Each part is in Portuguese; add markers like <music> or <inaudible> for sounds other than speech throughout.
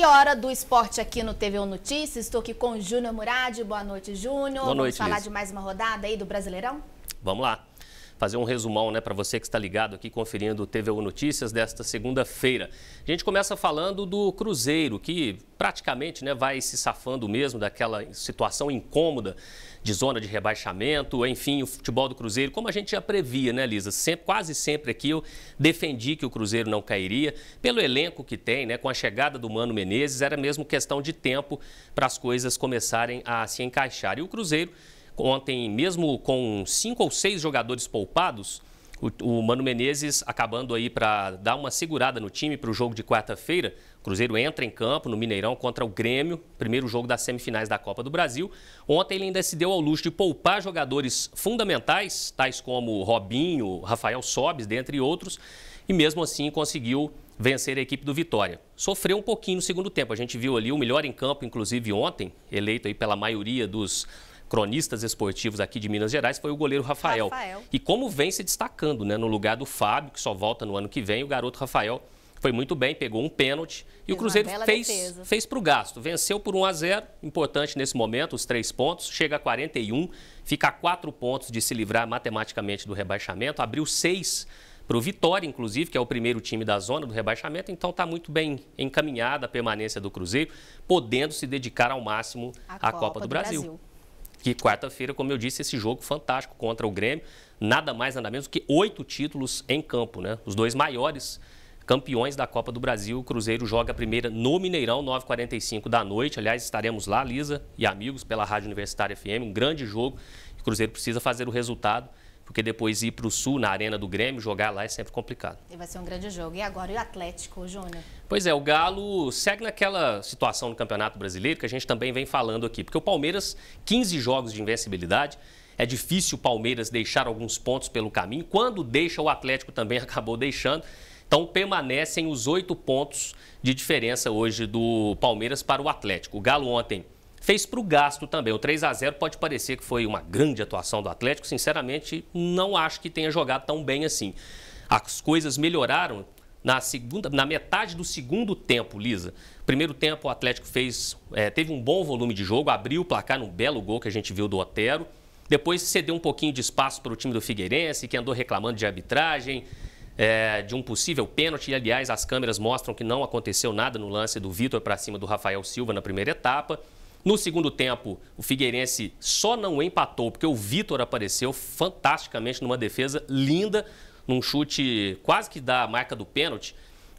E hora do esporte aqui no TV Notícias. Estou aqui com o Júnior Murad. Boa noite, Júnior. Boa noite. Vamos falar Liz. de mais uma rodada aí do Brasileirão? Vamos lá fazer um resumão né, para você que está ligado aqui conferindo o TVU Notícias desta segunda-feira. A gente começa falando do Cruzeiro, que praticamente né, vai se safando mesmo daquela situação incômoda de zona de rebaixamento, enfim, o futebol do Cruzeiro, como a gente já previa, né, Lisa? Sempre, quase sempre aqui eu defendi que o Cruzeiro não cairia, pelo elenco que tem, né, com a chegada do Mano Menezes, era mesmo questão de tempo para as coisas começarem a se encaixar. E o Cruzeiro Ontem, mesmo com cinco ou seis jogadores poupados, o, o Mano Menezes acabando aí para dar uma segurada no time para o jogo de quarta-feira. O Cruzeiro entra em campo no Mineirão contra o Grêmio, primeiro jogo das semifinais da Copa do Brasil. Ontem ele ainda se deu ao luxo de poupar jogadores fundamentais, tais como Robinho, Rafael Sobes, dentre outros, e mesmo assim conseguiu vencer a equipe do Vitória. Sofreu um pouquinho no segundo tempo. A gente viu ali o melhor em campo, inclusive ontem, eleito aí pela maioria dos cronistas esportivos aqui de Minas Gerais foi o goleiro Rafael. Rafael. E como vem se destacando, né? No lugar do Fábio, que só volta no ano que vem, o garoto Rafael foi muito bem, pegou um pênalti e o Cruzeiro fez, fez para o gasto. Venceu por 1 a 0 importante nesse momento, os três pontos, chega a 41, fica a quatro pontos de se livrar matematicamente do rebaixamento, abriu seis para o Vitória, inclusive, que é o primeiro time da zona do rebaixamento, então está muito bem encaminhada a permanência do Cruzeiro, podendo se dedicar ao máximo à Copa, Copa, do, do Brasil. Brasil que quarta-feira, como eu disse, esse jogo fantástico contra o Grêmio, nada mais nada menos que oito títulos em campo, né? Os dois maiores campeões da Copa do Brasil. O Cruzeiro joga a primeira no Mineirão, 9h45 da noite. Aliás, estaremos lá, Lisa e amigos, pela Rádio Universitária FM. Um grande jogo. O Cruzeiro precisa fazer o resultado porque depois ir para o Sul, na Arena do Grêmio, jogar lá é sempre complicado. E vai ser um grande jogo. E agora, e o Atlético, Júnior? Pois é, o Galo segue naquela situação no Campeonato Brasileiro que a gente também vem falando aqui, porque o Palmeiras, 15 jogos de invencibilidade, é difícil o Palmeiras deixar alguns pontos pelo caminho. Quando deixa, o Atlético também <laughs> acabou deixando. Então permanecem os oito pontos de diferença hoje do Palmeiras para o Atlético. O Galo ontem fez para o gasto também. O 3 a 0 pode parecer que foi uma grande atuação do Atlético, sinceramente, não acho que tenha jogado tão bem assim. As coisas melhoraram na, segunda, na metade do segundo tempo, Lisa. Primeiro tempo, o Atlético fez, é, teve um bom volume de jogo, abriu o placar num belo gol que a gente viu do Otero. Depois cedeu um pouquinho de espaço para o time do Figueirense, que andou reclamando de arbitragem, é, de um possível pênalti. aliás, as câmeras mostram que não aconteceu nada no lance do Vitor para cima do Rafael Silva na primeira etapa. No segundo tempo, o Figueirense só não empatou, porque o Vitor apareceu fantasticamente numa defesa linda, num chute quase que da marca do pênalti,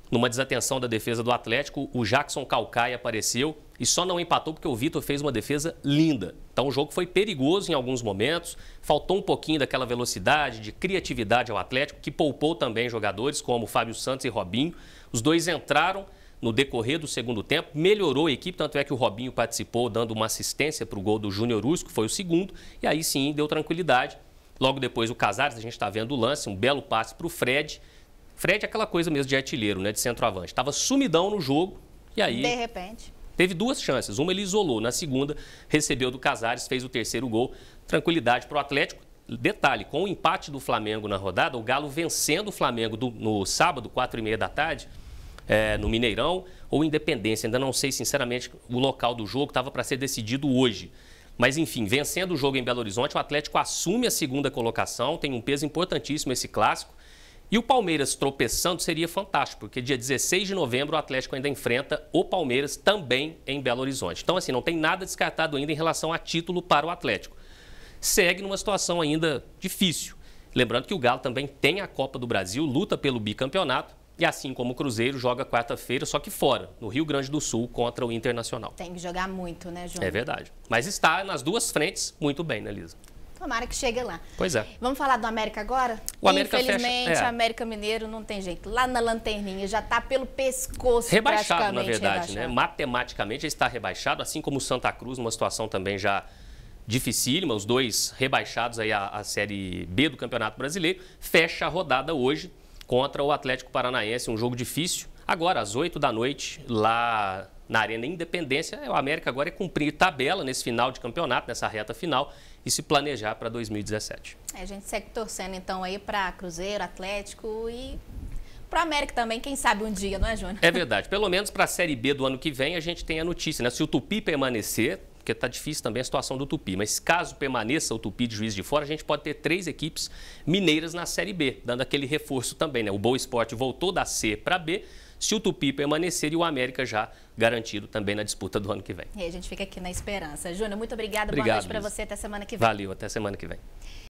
numa desatenção da defesa do Atlético. O Jackson Calcaia apareceu e só não empatou porque o Vitor fez uma defesa linda. Então o jogo foi perigoso em alguns momentos, faltou um pouquinho daquela velocidade, de criatividade ao Atlético, que poupou também jogadores como Fábio Santos e Robinho. Os dois entraram no decorrer do segundo tempo, melhorou a equipe, tanto é que o Robinho participou dando uma assistência para o gol do Júnior Urso, que foi o segundo, e aí sim deu tranquilidade. Logo depois o Casares, a gente está vendo o lance, um belo passe para o Fred. Fred é aquela coisa mesmo de artilheiro, né, de centroavante. Estava sumidão no jogo e aí... De repente... Teve duas chances, uma ele isolou, na segunda recebeu do Casares, fez o terceiro gol. Tranquilidade para o Atlético, detalhe, com o empate do Flamengo na rodada, o Galo vencendo o Flamengo do, no sábado, 4 e meia da tarde, é, no Mineirão ou Independência. Ainda não sei, sinceramente, o local do jogo estava para ser decidido hoje. Mas, enfim, vencendo o jogo em Belo Horizonte, o Atlético assume a segunda colocação, tem um peso importantíssimo esse clássico. E o Palmeiras tropeçando seria fantástico, porque dia 16 de novembro o Atlético ainda enfrenta o Palmeiras também em Belo Horizonte. Então, assim, não tem nada descartado ainda em relação a título para o Atlético. Segue numa situação ainda difícil. Lembrando que o Galo também tem a Copa do Brasil, luta pelo bicampeonato e assim como o Cruzeiro joga quarta-feira, só que fora, no Rio Grande do Sul, contra o Internacional. Tem que jogar muito, né, João? É verdade. Mas está nas duas frentes muito bem, né, Lisa? Tomara que chegue lá. Pois é. Vamos falar do América agora? O América Infelizmente, fecha, é. América Mineiro não tem jeito. Lá na lanterninha, já está pelo pescoço. Rebaixado, na verdade, né? rebaixado. né? Matematicamente está rebaixado, assim como o Santa Cruz, numa situação também já dificílima, os dois rebaixados aí à Série B do Campeonato Brasileiro. Fecha a rodada hoje, contra o Atlético Paranaense, um jogo difícil. Agora, às 8 da noite, lá na Arena Independência, o América agora é cumprir tabela nesse final de campeonato, nessa reta final, e se planejar para 2017. É, a gente segue torcendo então aí para Cruzeiro, Atlético e para o América também, quem sabe um dia, não é, Júnior? É verdade. Pelo menos para a Série B do ano que vem, a gente tem a notícia, né? Se o Tupi permanecer, porque está difícil também a situação do Tupi. Mas caso permaneça o Tupi de juiz de fora, a gente pode ter três equipes mineiras na Série B, dando aquele reforço também. Né? O Boa Esporte voltou da C para B, se o Tupi permanecer e o América já garantido também na disputa do ano que vem. E a gente fica aqui na esperança. Júnior, muito obrigada. Boa noite para você. Até semana que vem. Valeu, até semana que vem.